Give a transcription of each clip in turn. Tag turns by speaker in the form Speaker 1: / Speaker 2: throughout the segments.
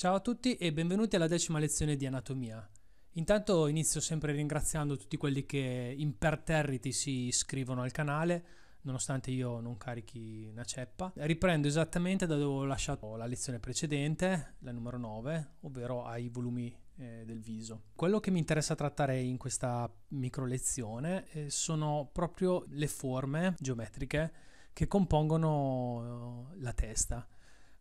Speaker 1: Ciao a tutti e benvenuti alla decima lezione di anatomia. Intanto inizio sempre ringraziando tutti quelli che imperterriti si iscrivono al canale, nonostante io non carichi una ceppa. Riprendo esattamente da dove ho lasciato la lezione precedente, la numero 9, ovvero ai volumi eh, del viso. Quello che mi interessa trattare in questa micro lezione eh, sono proprio le forme geometriche che compongono eh, la testa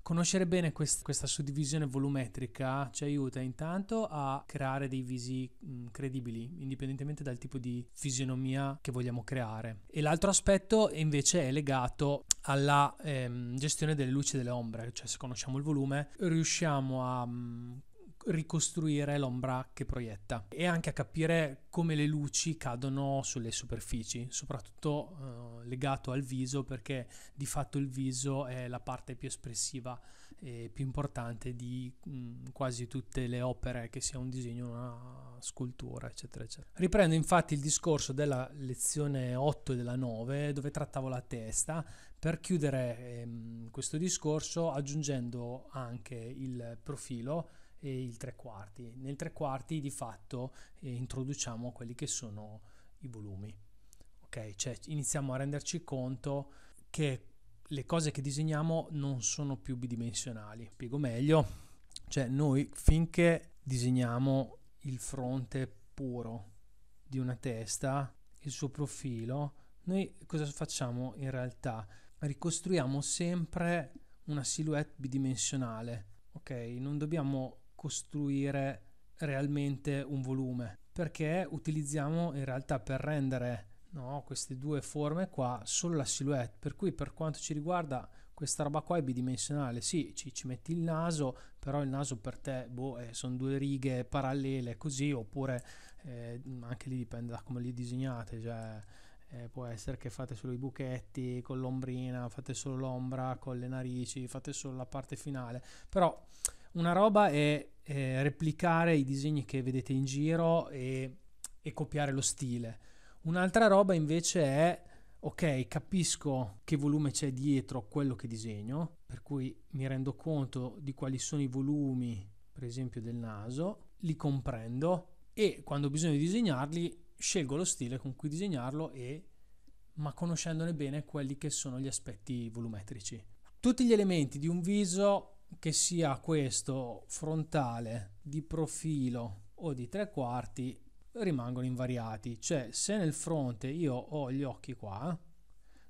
Speaker 1: Conoscere bene quest- questa suddivisione volumetrica ci aiuta intanto a creare dei visi mh, mm, credibili, indipendentemente dal tipo di fisionomia che vogliamo creare. E l'altro aspetto invece è legato alla ehm, gestione delle luci e delle ombre, cioè se conosciamo il volume riusciamo a mh, mm, ricostruire l'ombra che proietta e anche a capire come le luci cadono sulle superfici, soprattutto eh, legato al viso perché di fatto il viso è la parte più espressiva e più importante di mh, quasi tutte le opere, che sia un disegno, una scultura, eccetera, eccetera. Riprendo infatti il discorso della lezione 8 e della 9 dove trattavo la testa per chiudere ehm, questo discorso aggiungendo anche il profilo e il tre quarti. Nel tre quarti di fatto eh, introduciamo quelli che sono i volumi. Cioè iniziamo a renderci conto che le cose che disegniamo non sono più bidimensionali. Spiego meglio, cioè noi finché disegniamo il fronte puro di una testa, il suo profilo, noi cosa facciamo in realtà? Ricostruiamo sempre una silhouette bidimensionale, ok? Non dobbiamo costruire realmente un volume perché utilizziamo in realtà per rendere no? queste due forme qua, solo la silhouette, per cui per quanto ci riguarda questa roba qua è bidimensionale, sì, ci, ci metti il naso, però il naso per te boh, eh, sono due righe parallele così, oppure eh, anche lì dipende da come li disegnate, cioè, eh, può essere che fate solo i buchetti con l'ombrina, fate solo l'ombra con le narici, fate solo la parte finale, però una roba è eh, replicare i disegni che vedete in giro e, e copiare lo stile Un'altra roba invece è, ok, capisco che volume c'è dietro quello che disegno, per cui mi rendo conto di quali sono i volumi, per esempio del naso, li comprendo e quando ho bisogno di disegnarli scelgo lo stile con cui disegnarlo e ma conoscendone bene quelli che sono gli aspetti volumetrici. Tutti gli elementi di un viso che sia questo frontale, di profilo o di tre quarti rimangono invariati. Cioè, se nel fronte io ho gli occhi qua,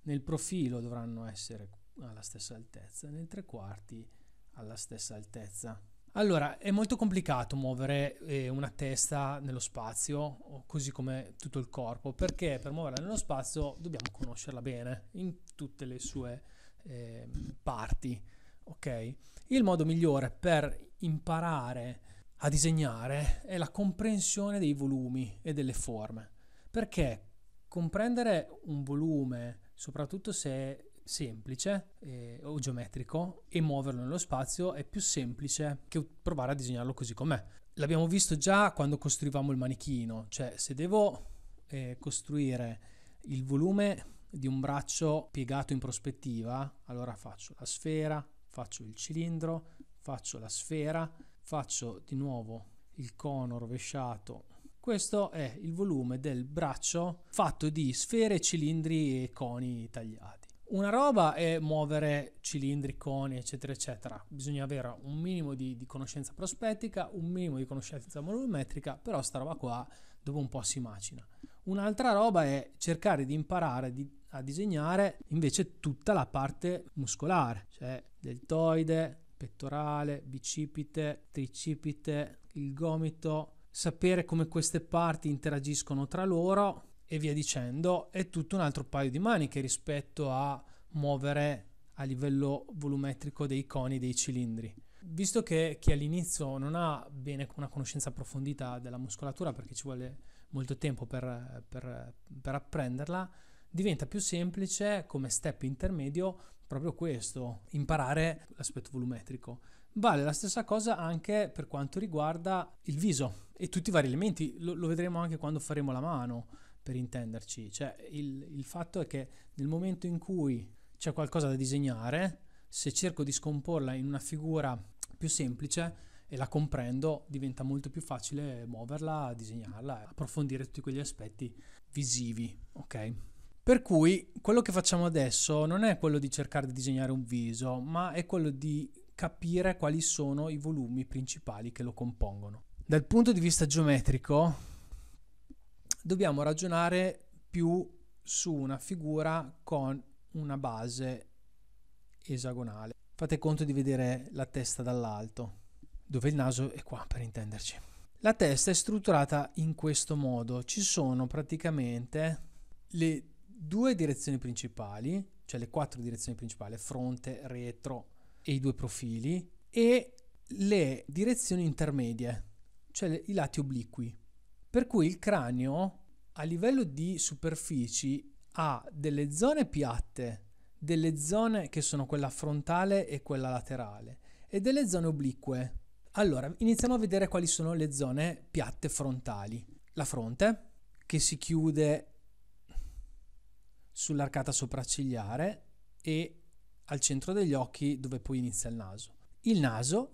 Speaker 1: nel profilo dovranno essere alla stessa altezza, nel tre quarti alla stessa altezza. Allora, è molto complicato muovere eh, una testa nello spazio, così come tutto il corpo, perché per muoverla nello spazio dobbiamo conoscerla bene in tutte le sue eh, parti. Ok? Il modo migliore per imparare a disegnare è la comprensione dei volumi e delle forme. Perché comprendere un volume, soprattutto se è semplice eh, o geometrico, e muoverlo nello spazio è più semplice che provare a disegnarlo così com'è. L'abbiamo visto già quando costruivamo il manichino, cioè se devo eh, costruire il volume di un braccio piegato in prospettiva, allora faccio la sfera, faccio il cilindro, faccio la sfera, faccio di nuovo il cono rovesciato questo è il volume del braccio fatto di sfere cilindri e coni tagliati una roba è muovere cilindri, coni, eccetera, eccetera. Bisogna avere un minimo di, di, conoscenza prospettica, un minimo di conoscenza volumetrica, però sta roba qua dopo un po' si macina. Un'altra roba è cercare di imparare di, a disegnare invece tutta la parte muscolare, cioè deltoide, pettorale, bicipite, tricipite, il gomito, sapere come queste parti interagiscono tra loro e via dicendo, è tutto un altro paio di maniche rispetto a muovere a livello volumetrico dei coni dei cilindri. Visto che chi all'inizio non ha bene una conoscenza approfondita della muscolatura perché ci vuole molto tempo per, per, per apprenderla, diventa più semplice come step intermedio proprio questo, imparare l'aspetto volumetrico. Vale la stessa cosa anche per quanto riguarda il viso e tutti i vari elementi, lo, lo vedremo anche quando faremo la mano, per intenderci. Cioè, il, il fatto è che nel momento in cui c'è qualcosa da disegnare, se cerco di scomporla in una figura più semplice e la comprendo, diventa molto più facile muoverla, disegnarla, approfondire tutti quegli aspetti visivi, ok? Per cui quello che facciamo adesso non è quello di cercare di disegnare un viso, ma è quello di capire quali sono i volumi principali che lo compongono. Dal punto di vista geometrico dobbiamo ragionare più su una figura con una base esagonale. Fate conto di vedere la testa dall'alto, dove il naso è qua per intenderci. La testa è strutturata in questo modo, ci sono praticamente le due direzioni principali, cioè le quattro direzioni principali, fronte, retro e i due profili, e le direzioni intermedie, cioè i lati obliqui. Per cui il cranio a livello di superfici ha delle zone piatte, delle zone che sono quella frontale e quella laterale e delle zone oblique. Allora, iniziamo a vedere quali sono le zone piatte frontali. La fronte, che si chiude sull'arcata sopraccigliare e al centro degli occhi dove poi inizia il naso. Il naso,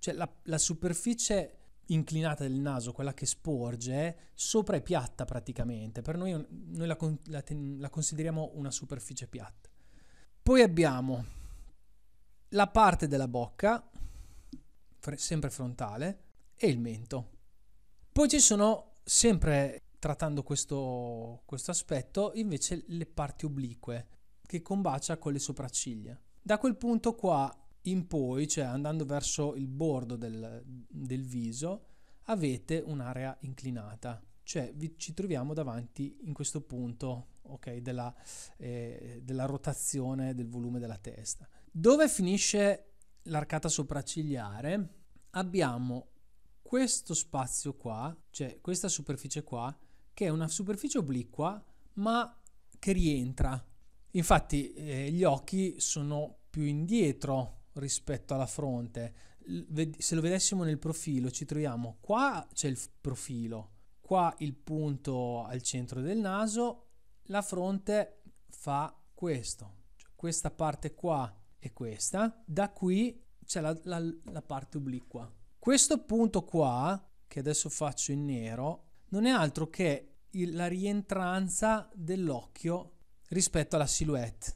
Speaker 1: cioè la, la superficie inclinata del naso, quella che sporge, sopra è piatta praticamente, per noi, noi la, la, la consideriamo una superficie piatta. Poi abbiamo la parte della bocca, sempre frontale, e il mento. Poi ci sono sempre trattando questo, questo aspetto, invece le parti oblique, che combacia con le sopracciglia. Da quel punto qua in poi, cioè andando verso il bordo del, del viso, avete un'area inclinata, cioè vi, ci troviamo davanti in questo punto okay, della, eh, della rotazione del volume della testa. Dove finisce l'arcata sopraccigliare abbiamo questo spazio qua, cioè questa superficie qua, che è una superficie obliqua ma che rientra. Infatti eh, gli occhi sono più indietro rispetto alla fronte. Se lo vedessimo nel profilo ci troviamo qua c'è il profilo, qua il punto al centro del naso, la fronte fa questo, cioè questa parte qua e questa, da qui c'è la, la, la parte obliqua. Questo punto qua, che adesso faccio in nero, non è altro che il, la rientranza dell'occhio rispetto alla silhouette.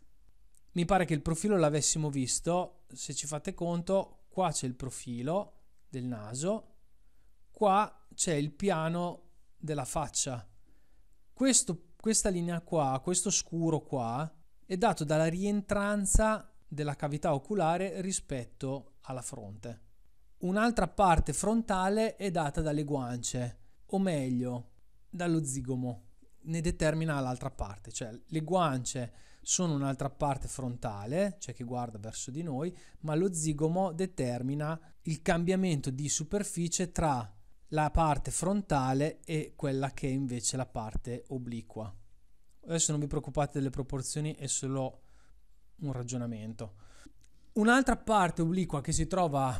Speaker 1: Mi pare che il profilo l'avessimo visto, se ci fate conto, qua c'è il profilo del naso, qua c'è il piano della faccia. Questo, questa linea qua, questo scuro qua, è dato dalla rientranza della cavità oculare rispetto alla fronte. Un'altra parte frontale è data dalle guance, o meglio, dallo zigomo, ne determina l'altra parte, cioè le guance sono un'altra parte frontale, cioè che guarda verso di noi, ma lo zigomo determina il cambiamento di superficie tra la parte frontale e quella che è invece la parte obliqua. Adesso non vi preoccupate delle proporzioni, è solo un ragionamento. Un'altra parte obliqua che si trova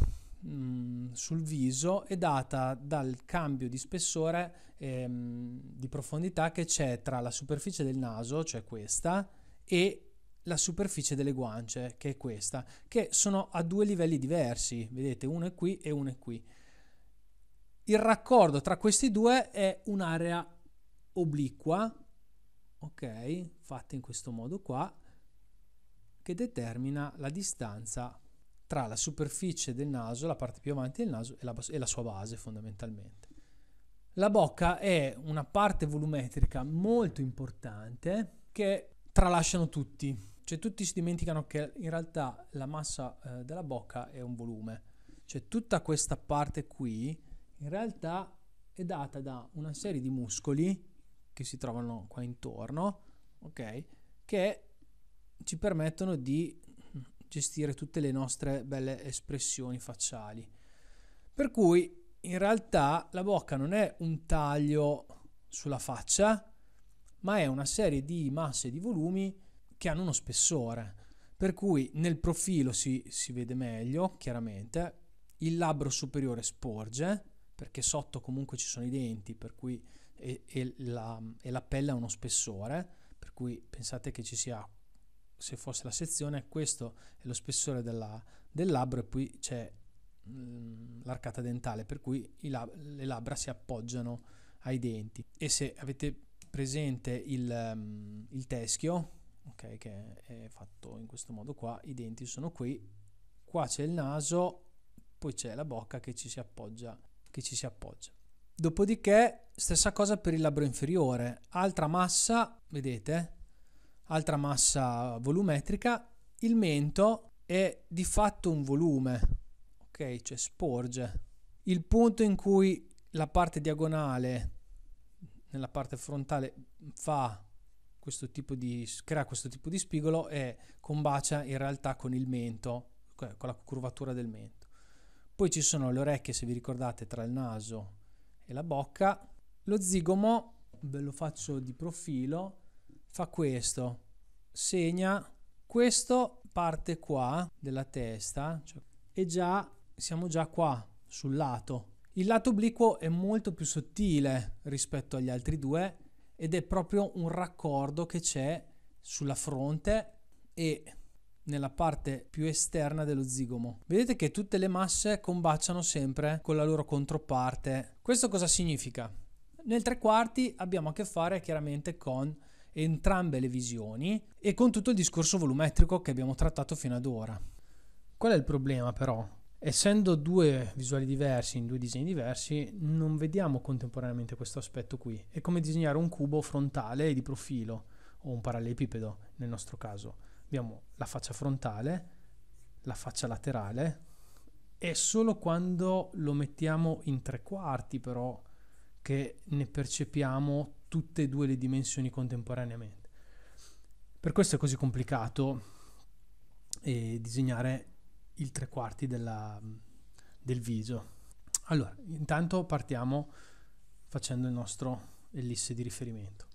Speaker 1: Mm, sul viso è data dal cambio di spessore ehm, di profondità che c'è tra la superficie del naso, cioè questa, e la superficie delle guance, che è questa, che sono a due livelli diversi, vedete, uno è qui e uno è qui. Il raccordo tra questi due è un'area obliqua, ok, fatta in questo modo qua, che determina la distanza tra la superficie del naso, la parte più avanti del naso e la, e la sua base fondamentalmente. La bocca è una parte volumetrica molto importante che tralasciano tutti, cioè tutti si dimenticano che in realtà la massa eh, della bocca è un volume, cioè tutta questa parte qui in realtà è data da una serie di muscoli che si trovano qua intorno, ok, che ci permettono di gestire tutte le nostre belle espressioni facciali. Per cui in realtà la bocca non è un taglio sulla faccia, ma è una serie di masse di volumi che hanno uno spessore. Per cui nel profilo si, si vede meglio, chiaramente, il labbro superiore sporge, perché sotto comunque ci sono i denti, per cui e, e, la, e la pelle ha uno spessore, per cui pensate che ci sia se fosse la sezione, questo è lo spessore della, del labbro e poi c'è mm, l'arcata dentale, per cui lab- le labbra si appoggiano ai denti. E se avete presente il, um, il teschio, okay, che è fatto in questo modo qua, i denti sono qui, qua c'è il naso, poi c'è la bocca che ci si appoggia. Che ci si appoggia. Dopodiché, stessa cosa per il labbro inferiore, altra massa, vedete, altra massa volumetrica, il mento è di fatto un volume, ok? Cioè sporge. Il punto in cui la parte diagonale nella parte frontale fa questo tipo di crea questo tipo di spigolo e combacia in realtà con il mento, cioè con la curvatura del mento. Poi ci sono le orecchie, se vi ricordate, tra il naso e la bocca. Lo zigomo ve lo faccio di profilo fa questo, segna questa parte qua della testa cioè, e già siamo già qua sul lato. Il lato obliquo è molto più sottile rispetto agli altri due ed è proprio un raccordo che c'è sulla fronte e nella parte più esterna dello zigomo. Vedete che tutte le masse combaciano sempre con la loro controparte. Questo cosa significa? Nel tre quarti abbiamo a che fare chiaramente con entrambe le visioni e con tutto il discorso volumetrico che abbiamo trattato fino ad ora. Qual è il problema però? Essendo due visuali diversi, in due disegni diversi, non vediamo contemporaneamente questo aspetto qui. È come disegnare un cubo frontale di profilo, o un parallelepipedo nel nostro caso. Abbiamo la faccia frontale, la faccia laterale, e solo quando lo mettiamo in tre quarti però che ne percepiamo tutte e due le dimensioni contemporaneamente. Per questo è così complicato eh, disegnare il tre quarti della, del viso. Allora, intanto partiamo facendo il nostro ellisse di riferimento.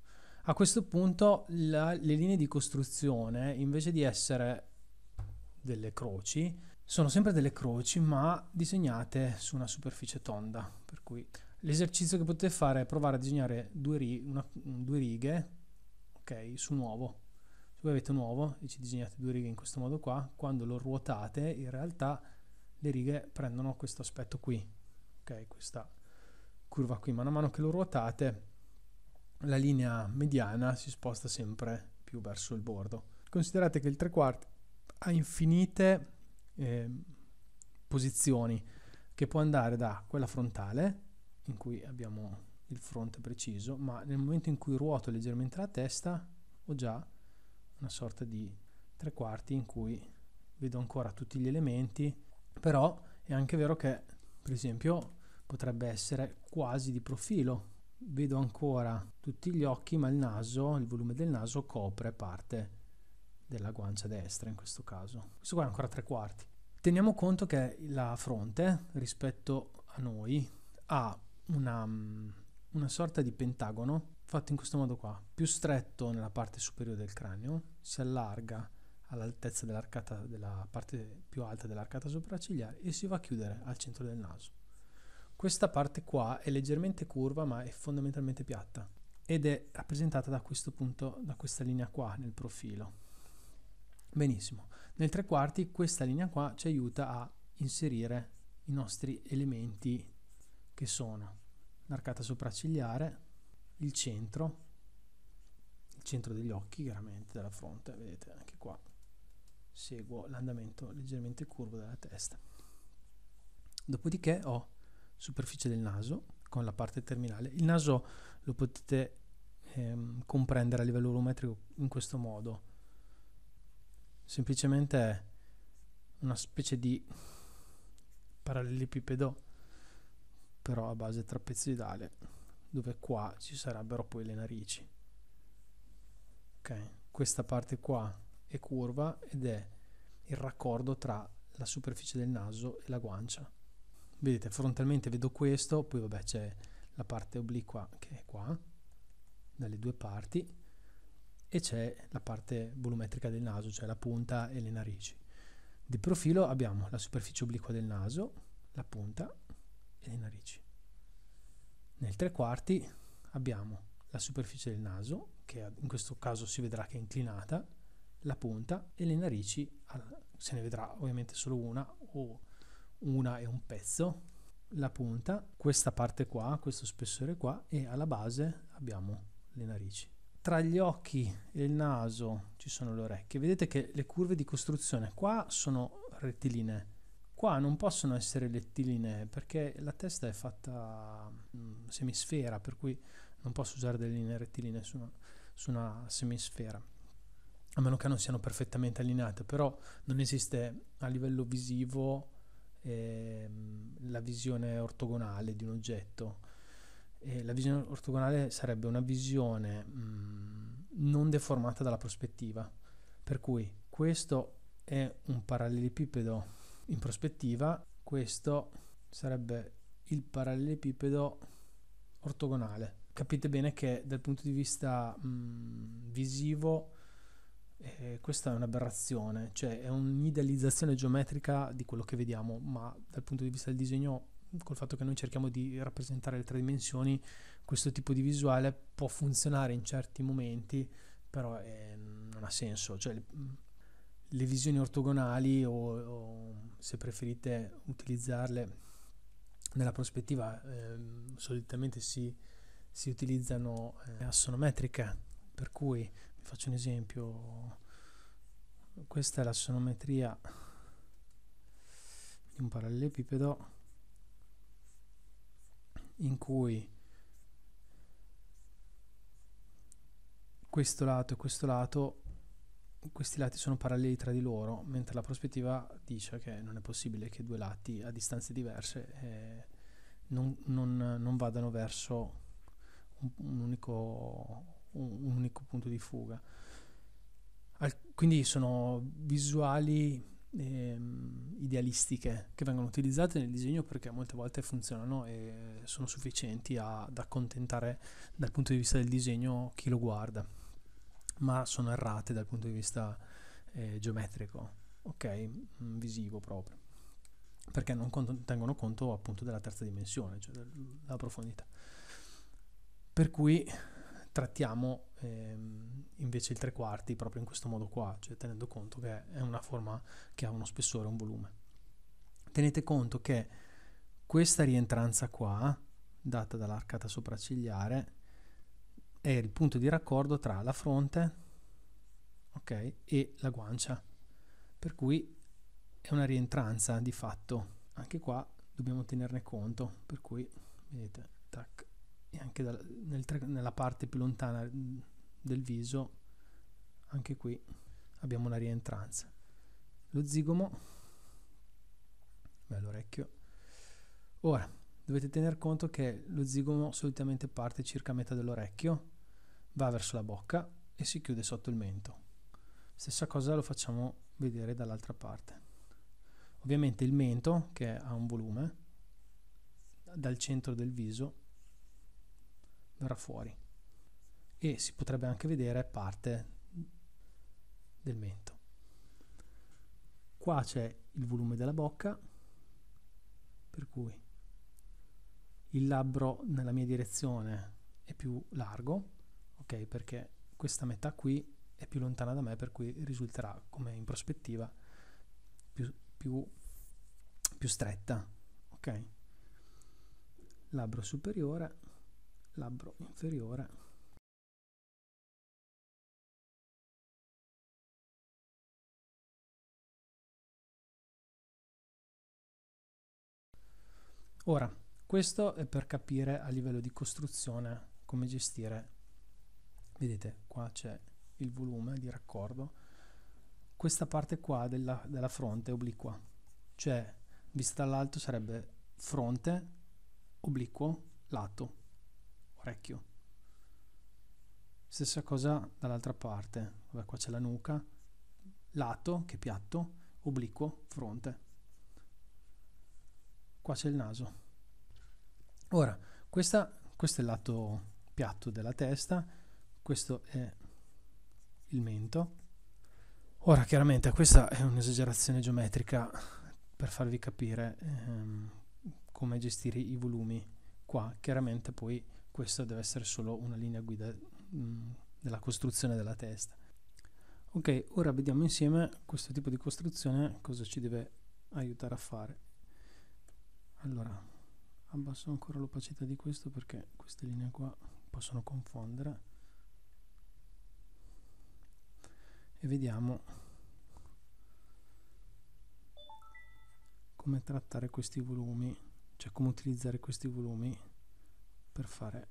Speaker 1: A questo punto la, le linee di costruzione, invece di essere delle croci, sono sempre delle croci ma disegnate su una superficie tonda, per cui L'esercizio che potete fare è provare a disegnare due, ri- una, due righe okay, su nuovo. Se voi avete nuovo e ci disegnate due righe in questo modo qua, quando lo ruotate in realtà le righe prendono questo aspetto qui, okay, questa curva qui. Man mano che lo ruotate la linea mediana si sposta sempre più verso il bordo. Considerate che il 3 quarti ha infinite eh, posizioni che può andare da quella frontale in cui abbiamo il fronte preciso, ma nel momento in cui ruoto leggermente la testa ho già una sorta di tre quarti in cui vedo ancora tutti gli elementi, però è anche vero che per esempio potrebbe essere quasi di profilo, vedo ancora tutti gli occhi ma il naso, il volume del naso copre parte della guancia destra in questo caso. Questo qua è ancora tre quarti. Teniamo conto che la fronte rispetto a noi ha una, mm, una sorta di pentagono fatto in questo modo qua, più stretto nella parte superiore del cranio, si allarga all'altezza dell'arcata della parte più alta dell'arcata sopraccigliare e si va a chiudere al centro del naso. Questa parte qua è leggermente curva ma è fondamentalmente piatta ed è rappresentata da questo punto, da questa linea qua nel profilo. Benissimo, nel tre quarti questa linea qua ci aiuta a inserire i nostri elementi che sono l'arcata sopraccigliare, il centro, il centro degli occhi chiaramente della fronte, vedete anche qua seguo l'andamento leggermente curvo della testa. Dopodiché ho superficie del naso con la parte terminale. Il naso lo potete ehm, comprendere a livello volumetrico in questo modo. Semplicemente è una specie di parallelepipedo però a base trapezoidale, dove qua ci sarebbero poi le narici. Okay. Questa parte qua è curva ed è il raccordo tra la superficie del naso e la guancia. Vedete, frontalmente vedo questo, poi vabbè c'è la parte obliqua che è qua, dalle due parti, e c'è la parte volumetrica del naso, cioè la punta e le narici. Di profilo abbiamo la superficie obliqua del naso, la punta e le narici. Nel tre quarti abbiamo la superficie del naso, che in questo caso si vedrà che è inclinata, la punta e le narici, se ne vedrà ovviamente solo una o una e un pezzo, la punta, questa parte qua, questo spessore qua e alla base abbiamo le narici. Tra gli occhi e il naso ci sono le orecchie. Vedete che le curve di costruzione qua sono rettilinee, Qua non possono essere rettilinee perché la testa è fatta mm, semisfera, per cui non posso usare delle linee rettilinee su una, su una semisfera, a meno che non siano perfettamente allineate, però non esiste a livello visivo eh, la visione ortogonale di un oggetto. Eh, la visione ortogonale sarebbe una visione mh, mm, non deformata dalla prospettiva, per cui questo è un parallelepipedo in prospettiva questo sarebbe il parallelepipedo ortogonale. Capite bene che dal punto di vista mh, visivo eh, questa è un'aberrazione, cioè è un'idealizzazione geometrica di quello che vediamo, ma dal punto di vista del disegno, col fatto che noi cerchiamo di rappresentare le tre dimensioni, questo tipo di visuale può funzionare in certi momenti, però eh, non ha senso. Cioè, mh, le visioni ortogonali o, o, se preferite utilizzarle nella prospettiva eh, solitamente si, si utilizzano eh, assonometrica per cui vi faccio un esempio questa è l'assonometria di un parallelepipedo in cui questo lato e questo lato questi lati sono paralleli tra di loro, mentre la prospettiva dice che non è possibile che due lati a distanze diverse eh, non, non, non, vadano verso un, un, unico, un, un unico, punto di fuga. Al, quindi sono visuali ehm, idealistiche che vengono utilizzate nel disegno perché molte volte funzionano e sono sufficienti a, ad accontentare dal punto di vista del disegno chi lo guarda ma sono errate dal punto di vista eh, geometrico, ok? Mm, visivo proprio, perché non cont- tengono conto appunto della terza dimensione, cioè della profondità. Per cui trattiamo ehm, invece il tre quarti proprio in questo modo qua, cioè tenendo conto che è una forma che ha uno spessore, un volume. Tenete conto che questa rientranza qua, data dall'arcata sopraccigliare, è il punto di raccordo tra la fronte okay, e la guancia, per cui è una rientranza di fatto. Anche qua dobbiamo tenerne conto, per cui vedete, tac, e anche da, nel, nella parte più lontana mm, del viso, anche qui abbiamo una rientranza. Lo zigomo, bello orecchio. Ora, dovete tener conto che lo zigomo solitamente parte circa a metà dell'orecchio, va verso la bocca e si chiude sotto il mento. Stessa cosa lo facciamo vedere dall'altra parte. Ovviamente il mento, che ha un volume, dal centro del viso verrà fuori e si potrebbe anche vedere parte del mento. Qua c'è il volume della bocca, per cui il labbro nella mia direzione è più largo, ok? Perché questa metà qui è più lontana da me, per cui risulterà come in prospettiva più, più, più stretta, ok? Labbro superiore, labbro inferiore. Ora, questo è per capire a livello di costruzione come gestire. Vedete, qua c'è il volume di raccordo. Questa parte qua della, della fronte obliqua, cioè vista dall'alto sarebbe fronte, obliquo, lato, orecchio. Stessa cosa dall'altra parte, Vabbè, qua c'è la nuca, lato che è piatto, obliquo, fronte. Qua c'è il naso. Ora, questa, questo è il lato piatto della testa, questo è il mento. Ora, chiaramente, questa è un'esagerazione geometrica per farvi capire ehm, come gestire i volumi qua. Chiaramente poi questa deve essere solo una linea guida mh, mm, della costruzione della testa. Ok, ora vediamo insieme questo tipo di costruzione cosa ci deve aiutare a fare. Allora, abbasso ancora l'opacità di questo perché queste linee qua possono confondere e vediamo come trattare questi volumi cioè come utilizzare questi volumi per fare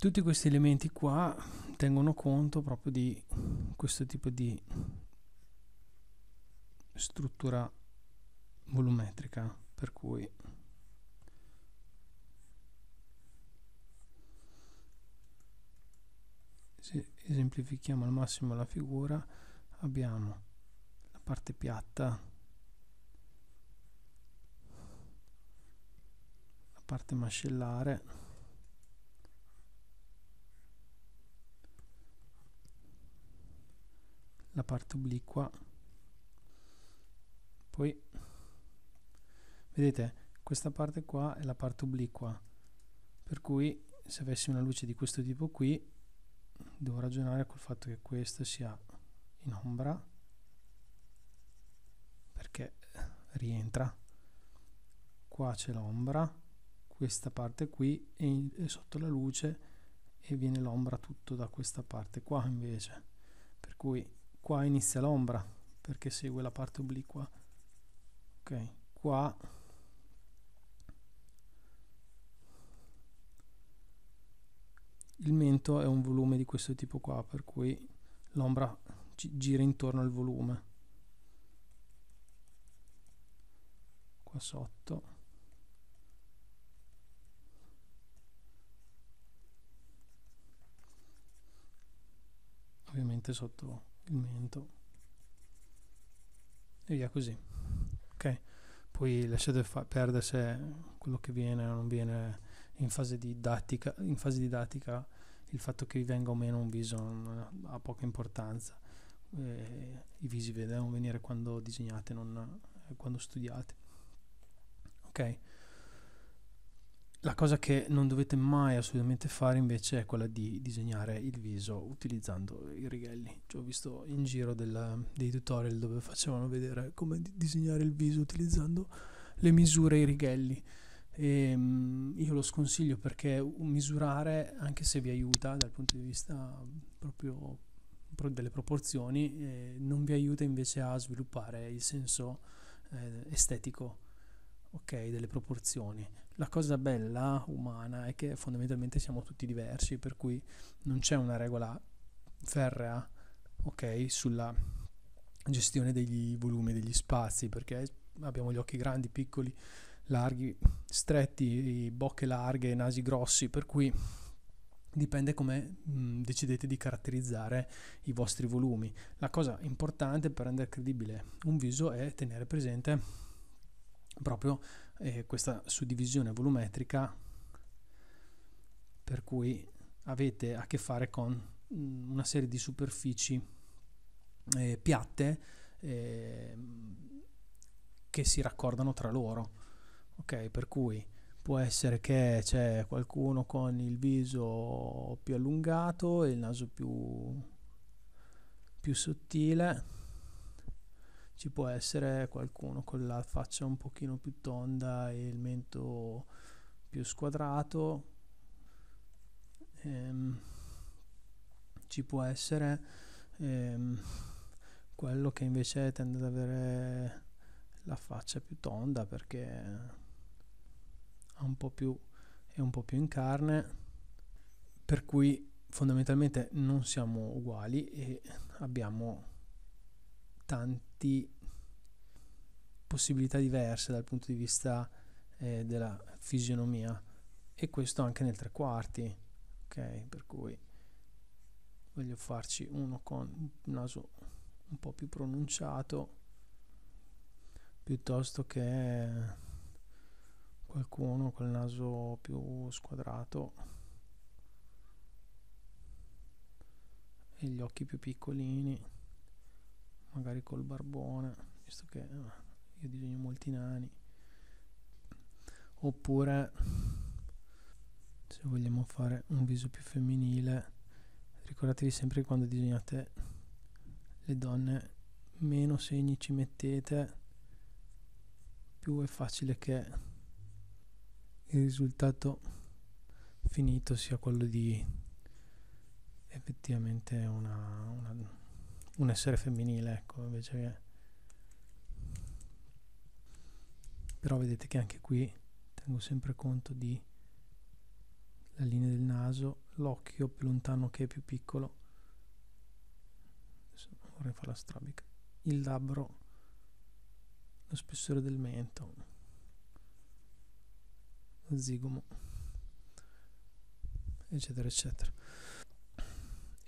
Speaker 1: tutti questi elementi qua tengono conto proprio di questo tipo di struttura volumetrica per cui se esemplifichiamo al massimo la figura abbiamo la parte piatta la parte mascellare la parte obliqua poi vedete questa parte qua è la parte obliqua per cui se avessi una luce di questo tipo qui devo ragionare col fatto che questa sia in ombra perché rientra qua c'è l'ombra questa parte qui è, in, è sotto la luce e viene l'ombra tutto da questa parte qua invece per cui qua inizia l'ombra perché segue la parte obliqua ok qua il mento è un volume di questo tipo qua per cui l'ombra gira intorno al volume qua sotto ovviamente sotto il mento e via così ok poi lasciate fa- perdere se quello che viene o non viene in fase didattica in fase didattica il fatto che vi venga o meno un viso non, ha poca importanza eh, i visi devono venire quando disegnate non quando studiate ok la cosa che non dovete mai assolutamente fare invece è quella di disegnare il viso utilizzando i righelli. Cioè, ho visto in giro della, dei tutorial dove facevano vedere come disegnare il viso utilizzando le misure e i righelli. E, ehm, io lo sconsiglio perché misurare, anche se vi aiuta dal punto di vista proprio delle proporzioni, eh, non vi aiuta invece a sviluppare il senso eh, estetico okay, delle proporzioni la cosa bella umana è che fondamentalmente siamo tutti diversi, per cui non c'è una regola ferrea, ok, sulla gestione degli volumi, degli spazi, perché abbiamo gli occhi grandi, piccoli, larghi, stretti, bocche larghe, nasi grossi, per cui dipende come mh, mm, decidete di caratterizzare i vostri volumi. La cosa importante per rendere credibile un viso è tenere presente proprio eh, questa suddivisione volumetrica per cui avete a che fare con mm, una serie di superfici eh, piatte eh, che si raccordano tra loro ok per cui può essere che c'è qualcuno con il viso più allungato e il naso più, più sottile ci può essere qualcuno con la faccia un pochino più tonda e il mento più squadrato, ehm, ci può essere ehm, quello che invece tende ad avere la faccia più tonda perché ha un po' più, è un po' più in carne, per cui fondamentalmente non siamo uguali e abbiamo tanti darti possibilità diverse dal punto di vista eh, della fisionomia e questo anche nel tre quarti ok per cui voglio farci uno con un naso un po' più pronunciato piuttosto che qualcuno con il naso più squadrato e gli occhi più piccolini magari col barbone, visto che eh, io disegno molti nani. Oppure se vogliamo fare un viso più femminile, ricordatevi sempre che quando disegnate le donne meno segni ci mettete, più è facile che il risultato finito sia quello di effettivamente una, una un essere femminile, ecco, invece che... Però vedete che anche qui tengo sempre conto di la linea del naso, l'occhio più lontano che è più piccolo. Adesso vorrei fare la strabica. Il labbro, lo spessore del mento, lo zigomo, eccetera, eccetera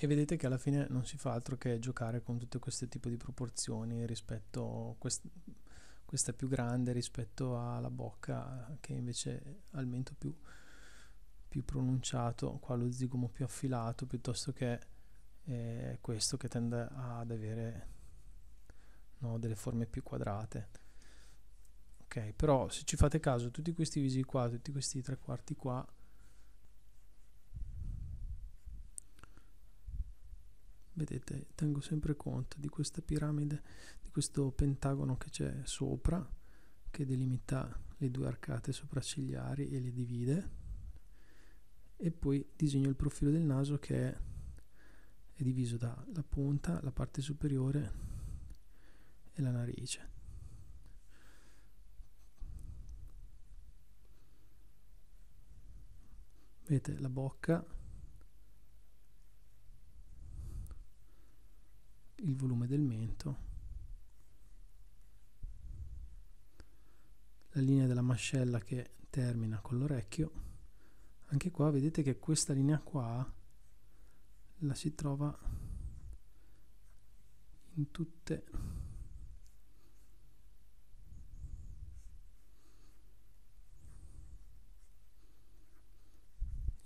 Speaker 1: e vedete che alla fine non si fa altro che giocare con tutte queste tipi di proporzioni rispetto quest- questa più grande rispetto alla bocca che invece ha il mento più, più pronunciato, qua lo zigomo più affilato piuttosto che eh, questo che tende ad avere no, delle forme più quadrate. Ok, però se ci fate caso tutti questi visi qua, tutti questi tre quarti qua vedete tengo sempre conto di questa piramide di questo pentagono che c'è sopra che delimita le due arcate sopraccigliari e le divide e poi disegno il profilo del naso che è, è diviso dalla punta la parte superiore e la narice vedete la bocca il volume del mento, la linea della mascella che termina con l'orecchio. Anche qua vedete che questa linea qua la si trova in tutte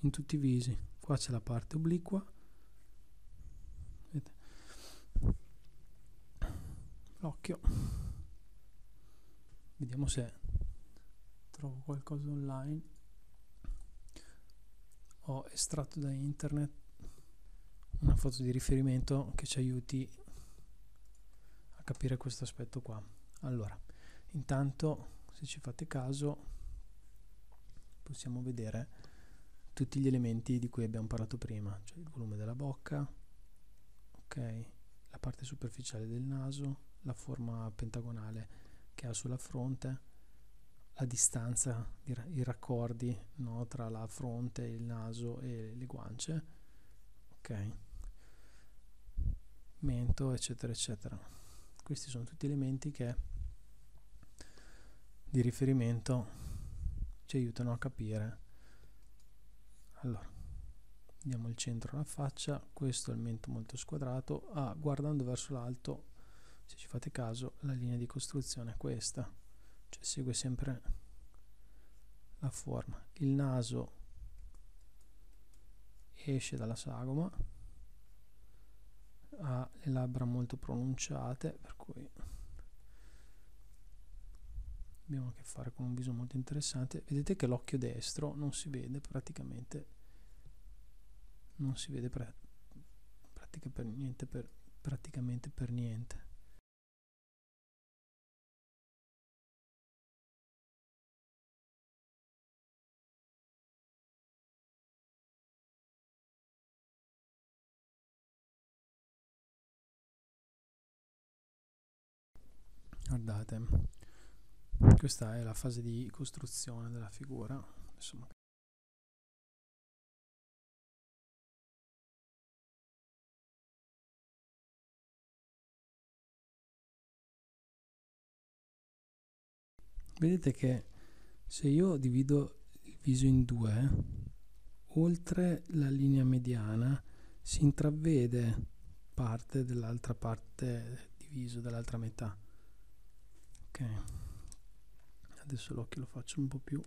Speaker 1: in tutti i visi. Qua c'è la parte obliqua occhio vediamo se trovo qualcosa online ho estratto da internet una foto di riferimento che ci aiuti a capire questo aspetto qua allora intanto se ci fate caso possiamo vedere tutti gli elementi di cui abbiamo parlato prima cioè il volume della bocca ok la parte superficiale del naso la forma pentagonale che ha sulla fronte, la distanza, i raccordi no, tra la fronte, il naso e le guance, ok, mento, eccetera, eccetera. Questi sono tutti elementi che di riferimento ci aiutano a capire. Allora, diamo il centro alla faccia, questo è il mento molto squadrato, ah, guardando verso l'alto se ci fate caso la linea di costruzione è questa cioè segue sempre la forma il naso esce dalla sagoma ha le labbra molto pronunciate per cui abbiamo a che fare con un viso molto interessante vedete che l'occhio destro non si vede praticamente non si vede pra pratica per niente per, praticamente per niente guardate questa è la fase di costruzione della figura Insomma. vedete che se io divido il viso in due oltre la linea mediana si intravede parte dell'altra parte di viso dell'altra metà ok adesso l'occhio lo faccio un po' più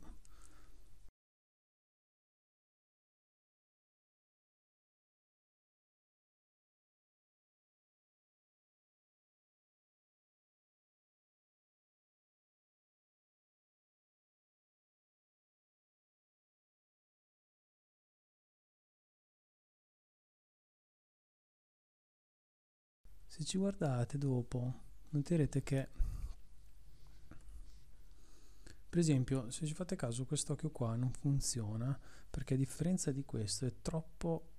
Speaker 1: Se ci guardate dopo, noterete che per esempio, se ci fate caso, quest'occhio qua non funziona perché a differenza di questo è troppo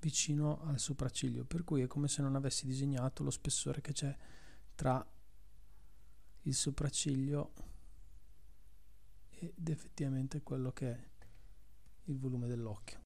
Speaker 1: vicino al sopracciglio, per cui è come se non avessi disegnato lo spessore che c'è tra il sopracciglio ed effettivamente quello che è il volume dell'occhio.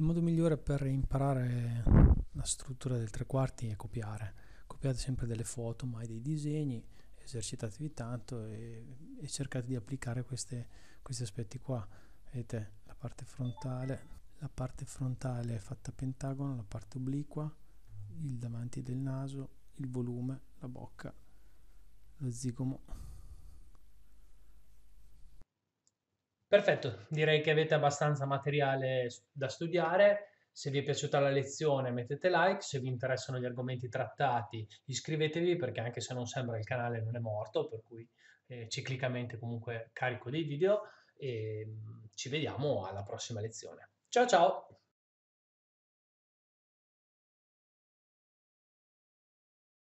Speaker 1: Il modo migliore per imparare la struttura del tre quarti è copiare. Copiate sempre delle foto, mai dei disegni, esercitatevi tanto e, e cercate di applicare queste, questi aspetti qua. Vedete la parte frontale, la parte frontale è fatta a pentagono, la parte obliqua, il davanti del naso, il volume, la bocca, lo zigomo. Perfetto, direi che avete abbastanza materiale da studiare. Se vi è piaciuta la lezione mettete like, se vi interessano gli argomenti trattati iscrivetevi perché anche se non sembra il canale non è morto, per cui eh, ciclicamente comunque carico dei video e ehm, ci vediamo alla prossima lezione. Ciao ciao!